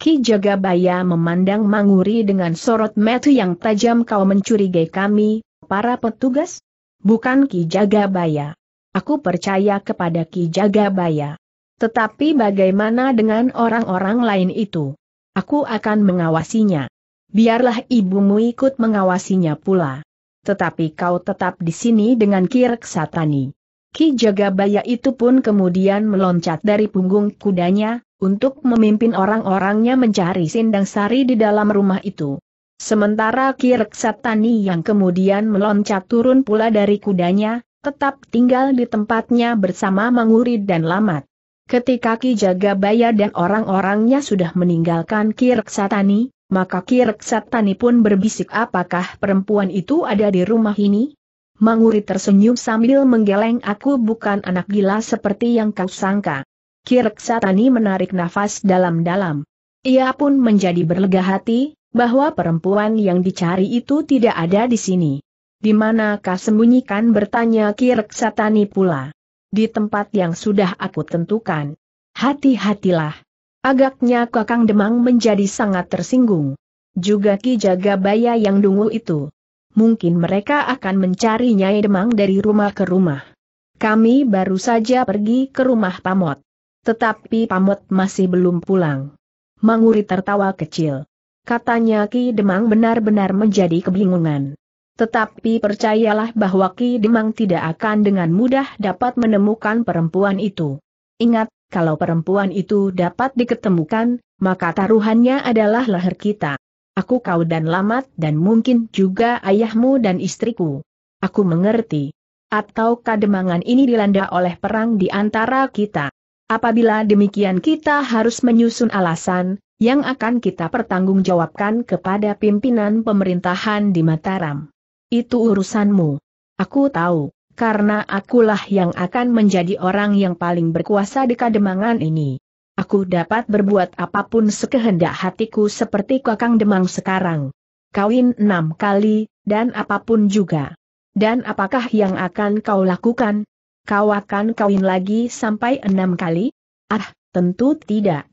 Ki Jagabaya memandang Manguri dengan sorot mata yang tajam kau mencurigai kami, para petugas? Bukan Ki Jagabaya. Aku percaya kepada Ki Jagabaya. Tetapi bagaimana dengan orang-orang lain itu? Aku akan mengawasinya. Biarlah ibumu ikut mengawasinya pula. Tetapi kau tetap di sini dengan Kirk Satani. Ki Jagabaya itu pun kemudian meloncat dari punggung kudanya, untuk memimpin orang-orangnya mencari sindang sari di dalam rumah itu. Sementara Kirk Satani yang kemudian meloncat turun pula dari kudanya, tetap tinggal di tempatnya bersama Mangurid dan Lamat. Ketika Ki Jagabaya dan orang-orangnya sudah meninggalkan Ki Reksatani, maka Ki Reksatani pun berbisik apakah perempuan itu ada di rumah ini? Manguri tersenyum sambil menggeleng aku bukan anak gila seperti yang kau sangka. Ki Reksatani menarik nafas dalam-dalam. Ia pun menjadi berlega hati, bahwa perempuan yang dicari itu tidak ada di sini. Di manakah sembunyikan bertanya Ki Reksatani pula di tempat yang sudah aku tentukan. Hati-hatilah. Agaknya Kakang Demang menjadi sangat tersinggung. Juga Ki Jagabaya yang dungu itu. Mungkin mereka akan mencari Nyai Demang dari rumah ke rumah. Kami baru saja pergi ke rumah Pamot. Tetapi Pamot masih belum pulang. Manguri tertawa kecil. Katanya Ki Demang benar-benar menjadi kebingungan. Tetapi percayalah bahwa Ki Demang tidak akan dengan mudah dapat menemukan perempuan itu. Ingat, kalau perempuan itu dapat diketemukan, maka taruhannya adalah leher kita. Aku kau dan Lamat dan mungkin juga ayahmu dan istriku. Aku mengerti. Atau kademangan ini dilanda oleh perang di antara kita. Apabila demikian kita harus menyusun alasan, yang akan kita pertanggungjawabkan kepada pimpinan pemerintahan di Mataram. Itu urusanmu. Aku tahu, karena akulah yang akan menjadi orang yang paling berkuasa di kademangan ini. Aku dapat berbuat apapun sekehendak hatiku seperti kakang demang sekarang. Kawin enam kali, dan apapun juga. Dan apakah yang akan kau lakukan? Kau akan kawin lagi sampai enam kali? Ah, tentu tidak.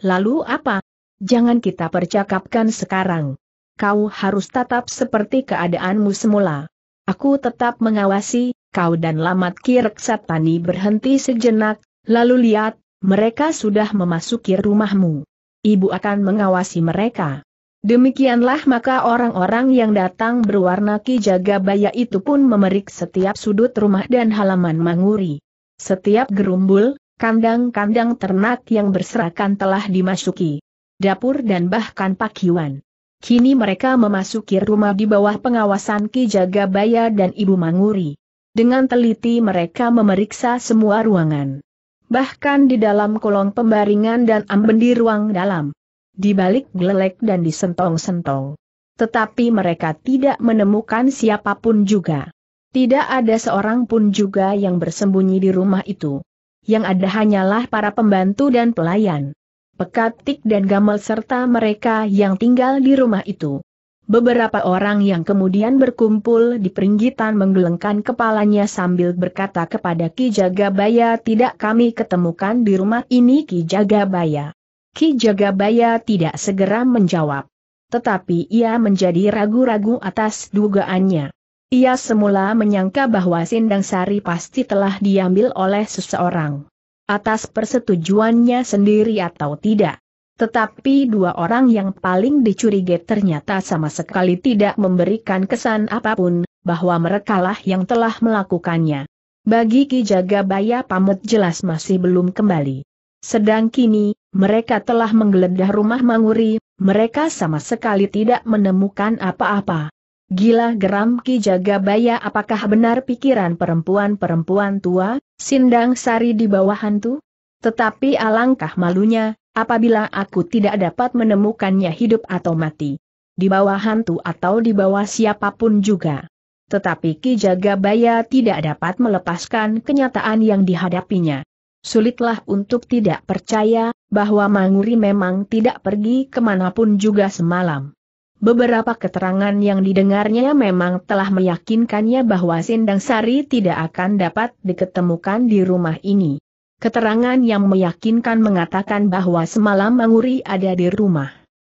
Lalu apa? Jangan kita percakapkan sekarang kau harus tetap seperti keadaanmu semula. Aku tetap mengawasi, kau dan Lamat Kirk Satani berhenti sejenak, lalu lihat, mereka sudah memasuki rumahmu. Ibu akan mengawasi mereka. Demikianlah maka orang-orang yang datang berwarna kijaga baya itu pun memerik setiap sudut rumah dan halaman Manguri. Setiap gerumbul, kandang-kandang ternak yang berserakan telah dimasuki. Dapur dan bahkan pakiwan. Kini mereka memasuki rumah di bawah pengawasan Ki Jagabaya dan Ibu Manguri. Dengan teliti mereka memeriksa semua ruangan. Bahkan di dalam kolong pembaringan dan amben di ruang dalam. Di balik gelelek dan disentong-sentong. Tetapi mereka tidak menemukan siapapun juga. Tidak ada seorang pun juga yang bersembunyi di rumah itu. Yang ada hanyalah para pembantu dan pelayan. Pekatik dan Gamel serta mereka yang tinggal di rumah itu. Beberapa orang yang kemudian berkumpul di peringgitan menggelengkan kepalanya sambil berkata kepada Ki Jagabaya tidak kami ketemukan di rumah ini Ki Jagabaya. Ki Jagabaya tidak segera menjawab. Tetapi ia menjadi ragu-ragu atas dugaannya. Ia semula menyangka bahwa Sindang Sari pasti telah diambil oleh seseorang atas persetujuannya sendiri atau tidak. Tetapi dua orang yang paling dicurigai ternyata sama sekali tidak memberikan kesan apapun, bahwa merekalah yang telah melakukannya. Bagi Ki Jagabaya pamut jelas masih belum kembali. Sedang kini, mereka telah menggeledah rumah Manguri, mereka sama sekali tidak menemukan apa-apa. Gila geram Ki Jagabaya apakah benar pikiran perempuan-perempuan tua, sindang sari di bawah hantu? Tetapi alangkah malunya, apabila aku tidak dapat menemukannya hidup atau mati. Di bawah hantu atau di bawah siapapun juga. Tetapi Ki Jagabaya tidak dapat melepaskan kenyataan yang dihadapinya. Sulitlah untuk tidak percaya, bahwa Manguri memang tidak pergi kemanapun juga semalam. Beberapa keterangan yang didengarnya memang telah meyakinkannya bahwa Sindang Sari tidak akan dapat diketemukan di rumah ini. Keterangan yang meyakinkan mengatakan bahwa semalam Manguri ada di rumah.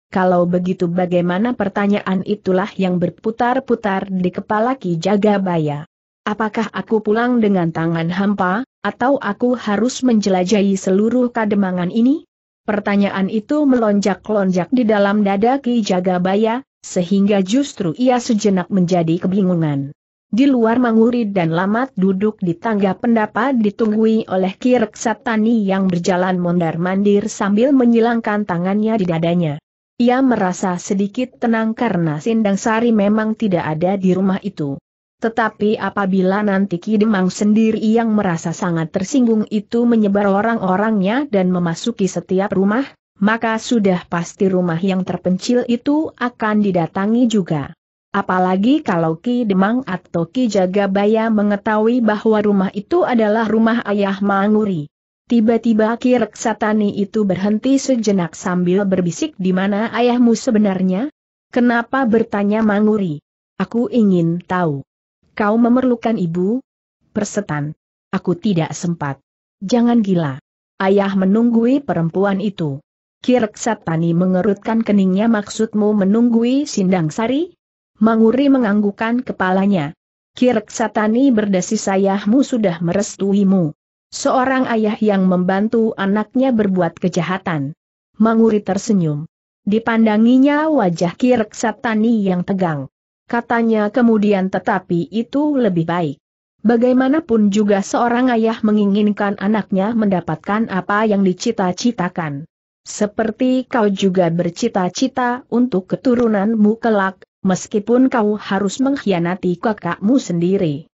Kalau begitu bagaimana pertanyaan itulah yang berputar-putar di kepala Ki Jagabaya. Apakah aku pulang dengan tangan hampa, atau aku harus menjelajahi seluruh kademangan ini? Pertanyaan itu melonjak-lonjak di dalam dada Ki Jagabaya, sehingga justru ia sejenak menjadi kebingungan. Di luar Manguri dan Lamat duduk di tangga pendapat ditunggui oleh Ki Reksatani yang berjalan mondar-mandir sambil menyilangkan tangannya di dadanya. Ia merasa sedikit tenang karena Sindang Sari memang tidak ada di rumah itu. Tetapi apabila nanti Kidemang sendiri yang merasa sangat tersinggung itu menyebar orang-orangnya dan memasuki setiap rumah, maka sudah pasti rumah yang terpencil itu akan didatangi juga. Apalagi kalau Ki Demang atau Ki Jagabaya mengetahui bahwa rumah itu adalah rumah ayah Manguri. Tiba-tiba Ki Reksatani itu berhenti sejenak sambil berbisik di mana ayahmu sebenarnya? Kenapa bertanya Manguri? Aku ingin tahu. Kau memerlukan ibu? Persetan. Aku tidak sempat. Jangan gila. Ayah menunggui perempuan itu. Kirk Satani mengerutkan keningnya maksudmu menunggui Sindang Sari? Manguri menganggukan kepalanya. Kirk Satani berdesis ayahmu sudah merestuimu. Seorang ayah yang membantu anaknya berbuat kejahatan. Manguri tersenyum. Dipandanginya wajah Kirk Satani yang tegang katanya kemudian tetapi itu lebih baik. Bagaimanapun juga seorang ayah menginginkan anaknya mendapatkan apa yang dicita-citakan. Seperti kau juga bercita-cita untuk keturunanmu kelak, meskipun kau harus mengkhianati kakakmu sendiri.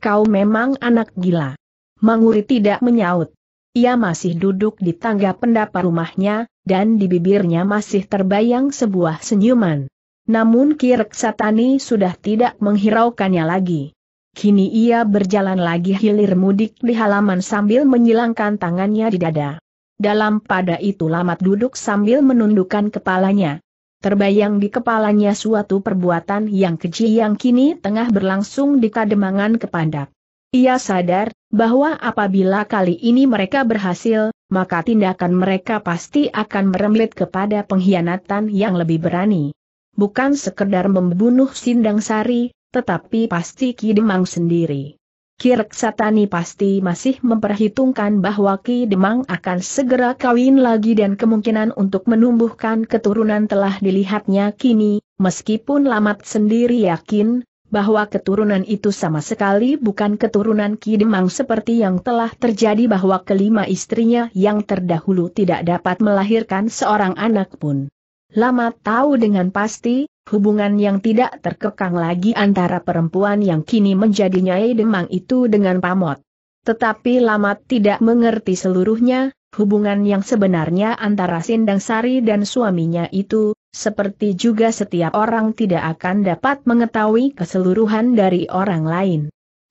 Kau memang anak gila. Manguri tidak menyaut. Ia masih duduk di tangga pendapa rumahnya, dan di bibirnya masih terbayang sebuah senyuman. Namun Kirk Satani sudah tidak menghiraukannya lagi. Kini ia berjalan lagi hilir mudik di halaman sambil menyilangkan tangannya di dada. Dalam pada itu Lamat duduk sambil menundukkan kepalanya. Terbayang di kepalanya suatu perbuatan yang keji yang kini tengah berlangsung di kademangan kepandak. Ia sadar, bahwa apabila kali ini mereka berhasil, maka tindakan mereka pasti akan merembet kepada pengkhianatan yang lebih berani bukan sekedar membunuh Sindang Sari, tetapi pasti Ki Demang sendiri. Ki Reksatani pasti masih memperhitungkan bahwa Ki Demang akan segera kawin lagi dan kemungkinan untuk menumbuhkan keturunan telah dilihatnya kini, meskipun Lamat sendiri yakin, bahwa keturunan itu sama sekali bukan keturunan Ki Demang seperti yang telah terjadi bahwa kelima istrinya yang terdahulu tidak dapat melahirkan seorang anak pun. Lama tahu dengan pasti, hubungan yang tidak terkekang lagi antara perempuan yang kini menjadi Nyai Demang itu dengan Pamot. Tetapi Lama tidak mengerti seluruhnya, hubungan yang sebenarnya antara Sindang Sari dan suaminya itu, seperti juga setiap orang tidak akan dapat mengetahui keseluruhan dari orang lain.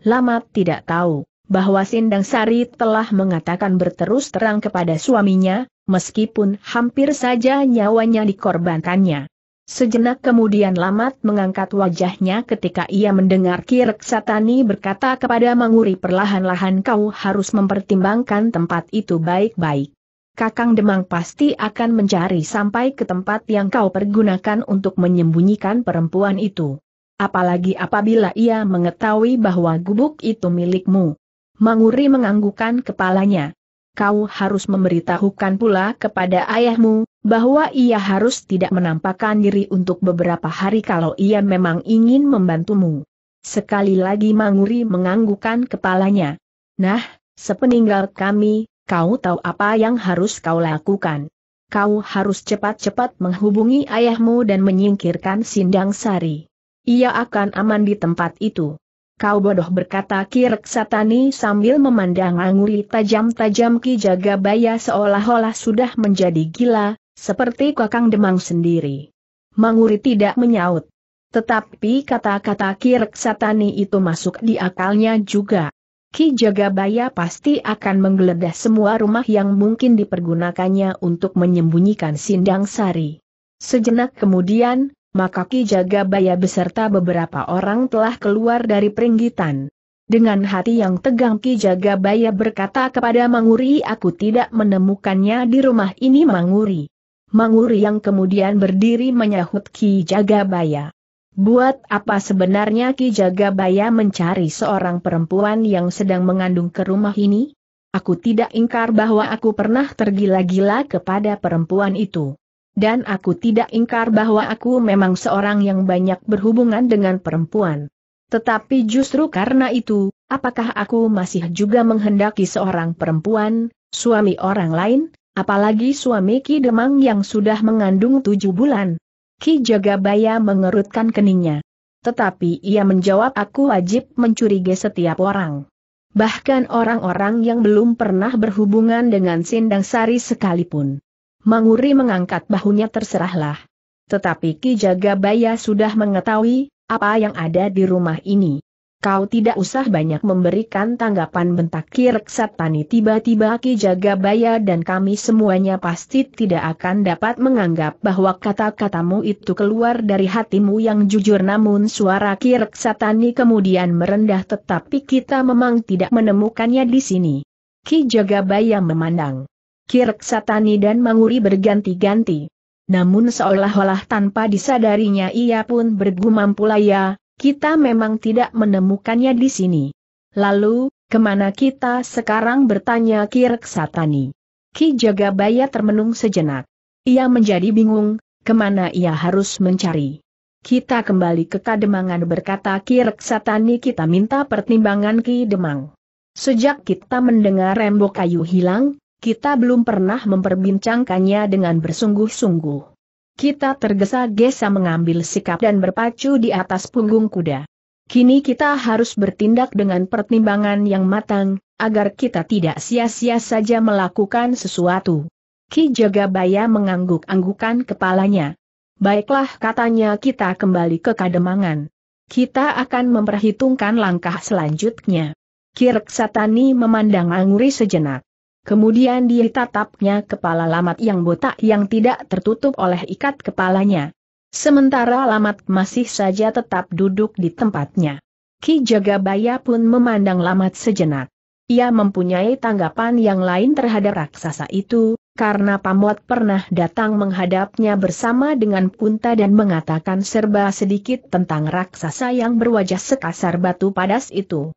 Lama tidak tahu bahwa Sindang Sari telah mengatakan berterus terang kepada suaminya, meskipun hampir saja nyawanya dikorbankannya. Sejenak kemudian Lamat mengangkat wajahnya ketika ia mendengar Kirek Satani berkata kepada Manguri perlahan-lahan kau harus mempertimbangkan tempat itu baik-baik. Kakang Demang pasti akan mencari sampai ke tempat yang kau pergunakan untuk menyembunyikan perempuan itu. Apalagi apabila ia mengetahui bahwa gubuk itu milikmu. Manguri menganggukkan kepalanya kau harus memberitahukan pula kepada ayahmu, bahwa ia harus tidak menampakkan diri untuk beberapa hari kalau ia memang ingin membantumu. Sekali lagi Manguri menganggukkan kepalanya. Nah, sepeninggal kami, kau tahu apa yang harus kau lakukan. Kau harus cepat-cepat menghubungi ayahmu dan menyingkirkan Sindang Sari. Ia akan aman di tempat itu. Kau bodoh berkata Kirk Satani sambil memandang anguli tajam-tajam Ki Jagabaya seolah-olah sudah menjadi gila, seperti kakang demang sendiri. Manguri tidak menyaut. Tetapi kata-kata Kirk Satani itu masuk di akalnya juga. Ki Jagabaya pasti akan menggeledah semua rumah yang mungkin dipergunakannya untuk menyembunyikan Sindang Sari. Sejenak kemudian, maka Ki Jagabaya beserta beberapa orang telah keluar dari peringgitan. Dengan hati yang tegang Ki Jagabaya berkata kepada Manguri aku tidak menemukannya di rumah ini Manguri. Manguri yang kemudian berdiri menyahut Ki Jagabaya. Buat apa sebenarnya Ki Jagabaya mencari seorang perempuan yang sedang mengandung ke rumah ini? Aku tidak ingkar bahwa aku pernah tergila-gila kepada perempuan itu. Dan aku tidak ingkar bahwa aku memang seorang yang banyak berhubungan dengan perempuan. Tetapi justru karena itu, apakah aku masih juga menghendaki seorang perempuan, suami orang lain, apalagi suami Ki Demang yang sudah mengandung tujuh bulan? Ki Jagabaya mengerutkan keningnya. Tetapi ia menjawab aku wajib mencurigai setiap orang. Bahkan orang-orang yang belum pernah berhubungan dengan Sindang Sari sekalipun. Manguri mengangkat bahunya terserahlah. Tetapi Ki Jagabaya sudah mengetahui, apa yang ada di rumah ini. Kau tidak usah banyak memberikan tanggapan bentak Ki Reksatani. tiba-tiba Ki Jagabaya dan kami semuanya pasti tidak akan dapat menganggap bahwa kata-katamu itu keluar dari hatimu yang jujur namun suara Ki Reksatani kemudian merendah tetapi kita memang tidak menemukannya di sini. Ki Jagabaya memandang. Kirk Satani dan Manguri berganti-ganti. Namun seolah-olah tanpa disadarinya ia pun bergumam pula ya, kita memang tidak menemukannya di sini. Lalu, kemana kita sekarang bertanya Kirk Satani? Ki Jagabaya termenung sejenak. Ia menjadi bingung, kemana ia harus mencari. Kita kembali ke Kademangan berkata Kirk Satani kita minta pertimbangan Ki Demang. Sejak kita mendengar rembok kayu hilang, kita belum pernah memperbincangkannya dengan bersungguh-sungguh. Kita tergesa-gesa mengambil sikap dan berpacu di atas punggung kuda. Kini kita harus bertindak dengan pertimbangan yang matang, agar kita tidak sia-sia saja melakukan sesuatu. Ki Jagabaya mengangguk-anggukan kepalanya. Baiklah katanya kita kembali ke kademangan. Kita akan memperhitungkan langkah selanjutnya. Kirk Satani memandang Anguri sejenak. Kemudian dia tatapnya kepala lamat yang botak yang tidak tertutup oleh ikat kepalanya. Sementara lamat masih saja tetap duduk di tempatnya. Ki Jagabaya pun memandang lamat sejenak. Ia mempunyai tanggapan yang lain terhadap raksasa itu, karena Pamot pernah datang menghadapnya bersama dengan Punta dan mengatakan serba sedikit tentang raksasa yang berwajah sekasar batu padas itu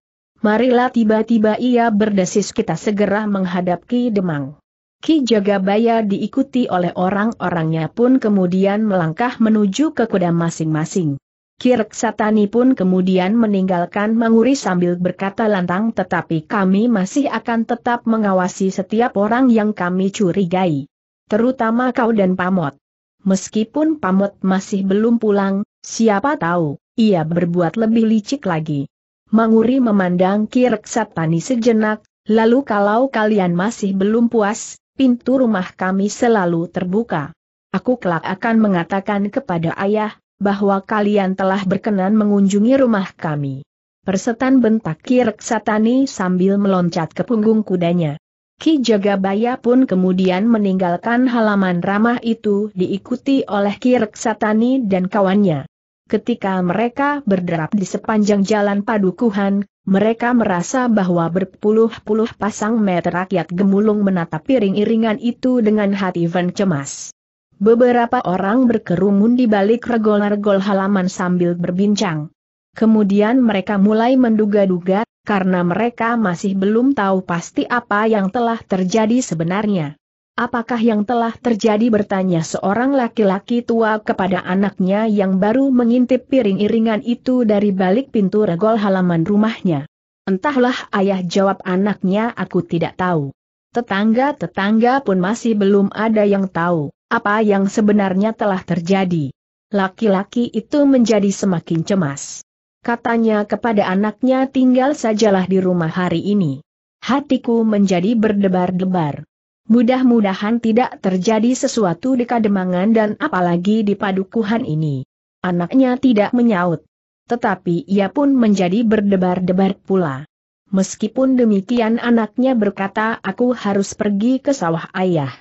marilah tiba-tiba ia berdesis kita segera menghadap Ki Demang. Ki Jagabaya diikuti oleh orang-orangnya pun kemudian melangkah menuju ke kuda masing-masing. Kirk Satani pun kemudian meninggalkan Manguri sambil berkata lantang tetapi kami masih akan tetap mengawasi setiap orang yang kami curigai. Terutama kau dan Pamot. Meskipun Pamot masih belum pulang, siapa tahu, ia berbuat lebih licik lagi. Manguri memandang Kirksatani sejenak, lalu kalau kalian masih belum puas, pintu rumah kami selalu terbuka. Aku kelak akan mengatakan kepada ayah, bahwa kalian telah berkenan mengunjungi rumah kami. Persetan bentak Kirksatani sambil meloncat ke punggung kudanya. Ki Jagabaya pun kemudian meninggalkan halaman ramah itu diikuti oleh Kirksatani dan kawannya ketika mereka berderap di sepanjang jalan padukuhan, mereka merasa bahwa berpuluh-puluh pasang meter rakyat gemulung menatap piring-iringan itu dengan hati Van cemas. Beberapa orang berkerumun di balik regol-regol halaman sambil berbincang. Kemudian mereka mulai menduga-duga, karena mereka masih belum tahu pasti apa yang telah terjadi sebenarnya. Apakah yang telah terjadi bertanya seorang laki-laki tua kepada anaknya yang baru mengintip piring iringan itu dari balik pintu regol halaman rumahnya. Entahlah ayah jawab anaknya aku tidak tahu. Tetangga-tetangga pun masih belum ada yang tahu apa yang sebenarnya telah terjadi. Laki-laki itu menjadi semakin cemas. Katanya kepada anaknya tinggal sajalah di rumah hari ini. Hatiku menjadi berdebar-debar. Mudah-mudahan tidak terjadi sesuatu di Kademangan dan apalagi di padukuhan ini. Anaknya tidak menyaut. Tetapi ia pun menjadi berdebar-debar pula. Meskipun demikian anaknya berkata aku harus pergi ke sawah ayah.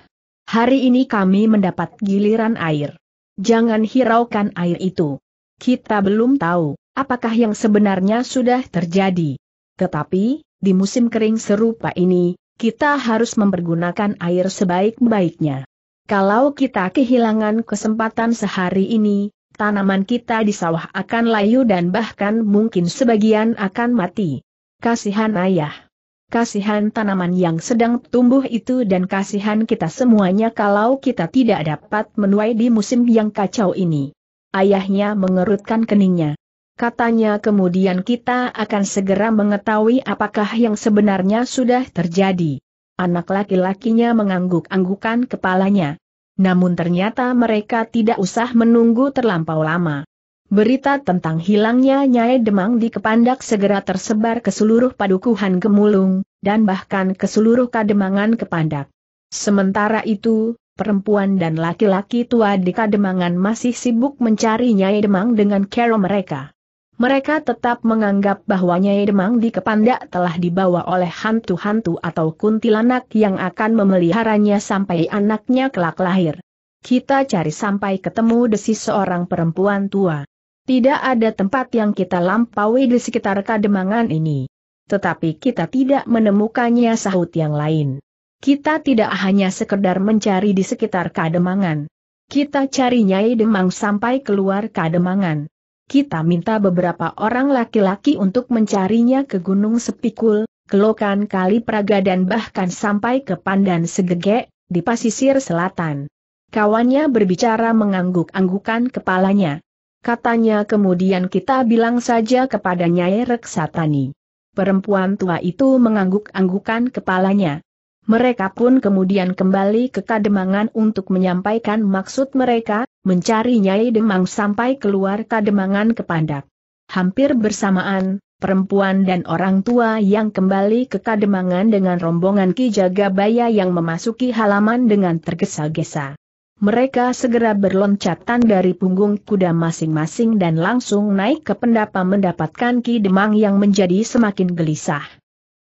Hari ini kami mendapat giliran air. Jangan hiraukan air itu. Kita belum tahu apakah yang sebenarnya sudah terjadi. Tetapi, di musim kering serupa ini, kita harus mempergunakan air sebaik-baiknya. Kalau kita kehilangan kesempatan sehari ini, tanaman kita di sawah akan layu dan bahkan mungkin sebagian akan mati. Kasihan ayah. Kasihan tanaman yang sedang tumbuh itu dan kasihan kita semuanya kalau kita tidak dapat menuai di musim yang kacau ini. Ayahnya mengerutkan keningnya. Katanya kemudian kita akan segera mengetahui apakah yang sebenarnya sudah terjadi. Anak laki-lakinya mengangguk-anggukan kepalanya. Namun ternyata mereka tidak usah menunggu terlampau lama. Berita tentang hilangnya Nyai Demang di Kepandak segera tersebar ke seluruh padukuhan Gemulung, dan bahkan ke seluruh Kademangan Kepandak. Sementara itu, perempuan dan laki-laki tua di Kademangan masih sibuk mencari Nyai Demang dengan kero mereka mereka tetap menganggap bahwa Nyai Demang di Kepanda telah dibawa oleh hantu-hantu atau kuntilanak yang akan memeliharanya sampai anaknya kelak lahir. Kita cari sampai ketemu desis seorang perempuan tua. Tidak ada tempat yang kita lampaui di sekitar kademangan ini. Tetapi kita tidak menemukannya sahut yang lain. Kita tidak hanya sekedar mencari di sekitar kademangan. Kita cari Nyai Demang sampai keluar kademangan kita minta beberapa orang laki-laki untuk mencarinya ke Gunung Sepikul, Kelokan Kali Praga dan bahkan sampai ke Pandan Segege, di pasisir selatan. Kawannya berbicara mengangguk-anggukan kepalanya. Katanya kemudian kita bilang saja kepada Nyai Reksatani. Perempuan tua itu mengangguk-anggukan kepalanya. Mereka pun kemudian kembali ke Kademangan untuk menyampaikan maksud mereka, mencari Nyai Demang sampai keluar kademangan ke pandak. Hampir bersamaan, perempuan dan orang tua yang kembali ke kademangan dengan rombongan Ki Jagabaya yang memasuki halaman dengan tergesa-gesa. Mereka segera berloncatan dari punggung kuda masing-masing dan langsung naik ke pendapa mendapatkan Ki Demang yang menjadi semakin gelisah.